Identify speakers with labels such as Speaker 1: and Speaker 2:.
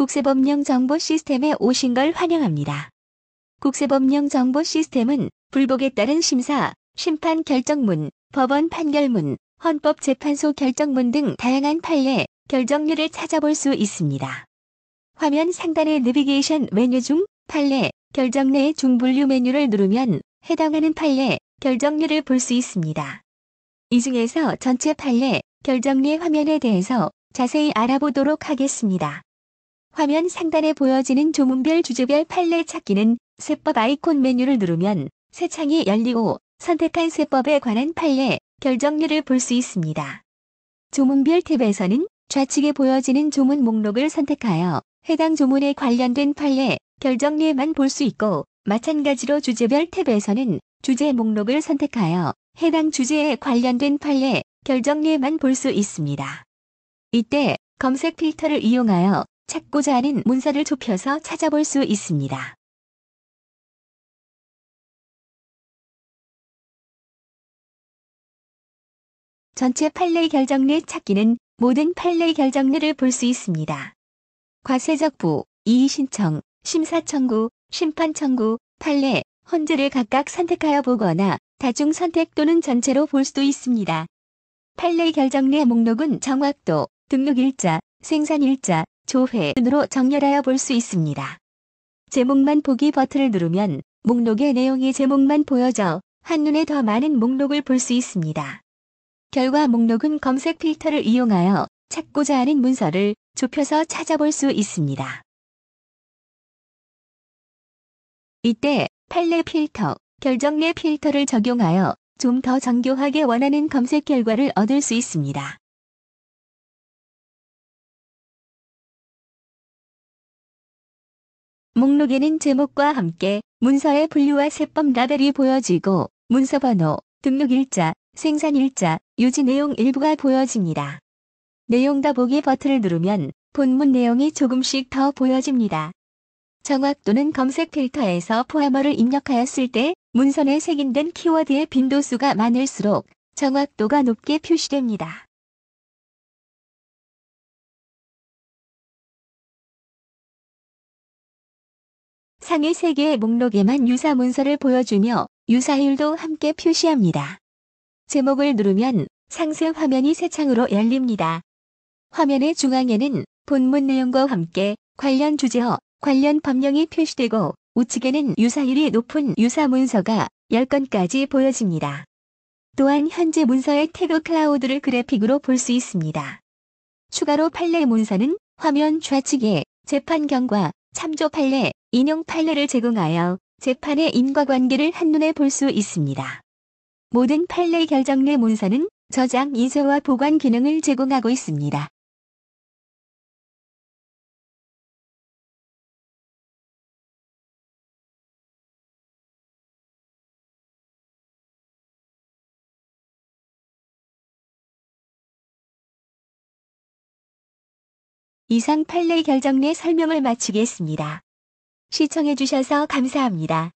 Speaker 1: 국세법령 정보 시스템에 오신 걸 환영합니다. 국세법령 정보 시스템은 불복에 따른 심사, 심판 결정문, 법원 판결문, 헌법재판소 결정문 등 다양한 판례, 결정률을 찾아볼 수 있습니다. 화면 상단의 내비게이션 메뉴 중 판례, 결정 내 중분류 메뉴를 누르면 해당하는 판례, 결정률을 볼 수 있습니다. 이 중에서 전체 판례, 결정률 화면에 대해서 자세히 알아보도록 하겠습니다. 화면 상단에 보여지는 조문별 주제별 판례 찾기는 세법 아이콘 메뉴를 누르면 새 창이 열리고 선택한 세법에 관한 판례, 결정률을 볼 수 있습니다. 조문별 탭에서는 좌측에 보여지는 조문 목록을 선택하여 해당 조문에 관련된 판례, 결정률만 볼 수 있고 마찬가지로 주제별 탭에서는 주제 목록을 선택하여 해당 주제에 관련된 판례, 결정률만 볼 수 있습니다. 이때 검색 필터를 이용하여 찾고자
Speaker 2: 하는 문서를 좁혀서 찾아볼 수 있습니다.
Speaker 3: 전체
Speaker 1: 판례 결정례 찾기는 모든 판례 결정례를 볼 수 있습니다. 과세적부, 이의신청, 심사청구, 심판청구, 판례, 헌재를 각각 선택하여 보거나 다중 선택 또는 전체로 볼 수도 있습니다. 판례 결정례 목록은 정확도, 등록일자, 생산일자, 조회 눈으로 정렬하여 볼 수 있습니다. 제목만 보기 버튼을 누르면 목록의 내용이 제목만 보여져 한눈에 더 많은 목록을 볼 수 있습니다. 결과 목록은 검색 필터를 이용하여 찾고자 하는 문서를 좁혀서 찾아볼 수
Speaker 2: 있습니다. 이때 판례 필터, 결정례 필터를 적용하여 좀 더 정교하게 원하는 검색 결과를 얻을 수 있습니다. 목록에는 제목과 함께 문서의 분류와 세법
Speaker 1: 라벨이 보여지고 문서 번호, 등록일자, 생산일자, 유지 내용 일부가 보여집니다. 내용 더보기 버튼을 누르면 본문 내용이 조금씩 더 보여집니다. 정확 도는 검색 필터에서 포함어를 입력하였을 때 문선에 색인된 키워드의 빈도수가 많을수록 정확도가 높게 표시됩니다.
Speaker 2: 상위 3개의 목록에만 유사 문서를 보여주며
Speaker 1: 유사율도 함께 표시합니다. 제목을 누르면 상세 화면이 새 창으로 열립니다. 화면의 중앙에는 본문 내용과 함께 관련 주제어, 관련 법령이 표시되고 우측에는 유사율이 높은 유사 문서가 10건까지 보여집니다. 또한 현재 문서의 태그 클라우드를 그래픽으로 볼 수 있습니다. 추가로 판례 문서는 화면 좌측에 재판 경과, 참조 판례, 인용 판례를 제공하여 재판의 인과관계를 한눈에 볼 수 있습니다. 모든 판례 결정 내 문서는 저장 인쇄와
Speaker 2: 보관 기능을 제공하고 있습니다.
Speaker 3: 이상 판례 결정 내 설명을 마치겠습니다. 시청해주셔서 감사합니다.